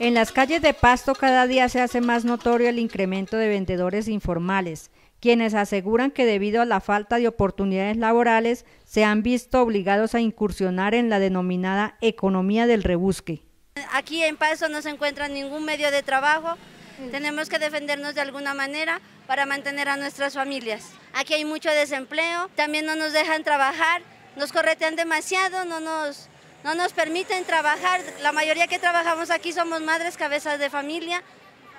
En las calles de Pasto cada día se hace más notorio el incremento de vendedores informales, quienes aseguran que debido a la falta de oportunidades laborales se han visto obligados a incursionar en la denominada economía del rebusque. Aquí en Pasto no se encuentra ningún medio de trabajo, tenemos que defendernos de alguna manera para mantener a nuestras familias. Aquí hay mucho desempleo, también no nos dejan trabajar, nos corretean demasiado, no nos no nos permiten trabajar. La mayoría que trabajamos aquí somos madres, cabezas de familia.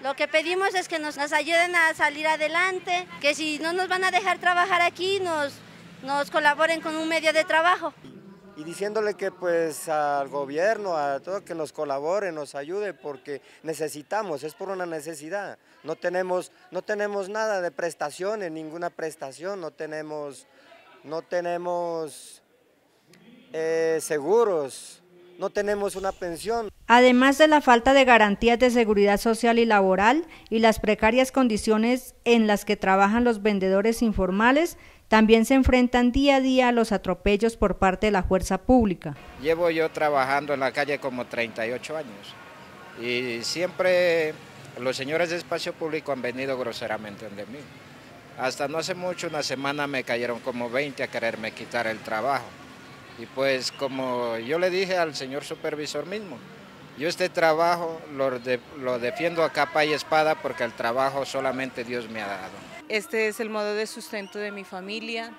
Lo que pedimos es que nos, ayuden a salir adelante, que si no nos van a dejar trabajar aquí, nos, nos colaboren con un medio de trabajo. Y diciéndole que pues al gobierno, a todo que nos colabore, nos ayude, porque necesitamos, es por una necesidad. No tenemos, no tenemos nada de prestaciones, ninguna prestación, no tenemos, no tenemos eh, seguros, no tenemos una pensión. Además de la falta de garantías de seguridad social y laboral y las precarias condiciones en las que trabajan los vendedores informales, también se enfrentan día a día a los atropellos por parte de la fuerza pública. Llevo yo trabajando en la calle como 38 años y siempre los señores de espacio público han venido groseramente de mí. Hasta no hace mucho, una semana, me cayeron como 20 a quererme quitar el trabajo. Y pues como yo le dije al señor supervisor mismo, yo este trabajo lo, defiendo a capa y espada porque el trabajo solamente Dios me ha dado. Este es el modo de sustento de mi familia,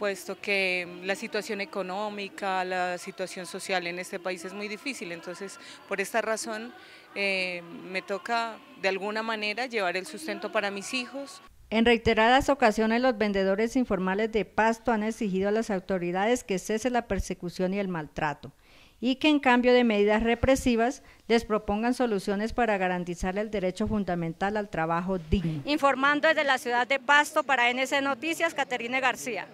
puesto que la situación económica, la situación social en este país es muy difícil, entonces por esta razón eh, me toca de alguna manera llevar el sustento para mis hijos. En reiteradas ocasiones los vendedores informales de pasto han exigido a las autoridades que cese la persecución y el maltrato y que en cambio de medidas represivas les propongan soluciones para garantizar el derecho fundamental al trabajo digno. Informando desde la ciudad de Pasto para NC Noticias, Caterine García.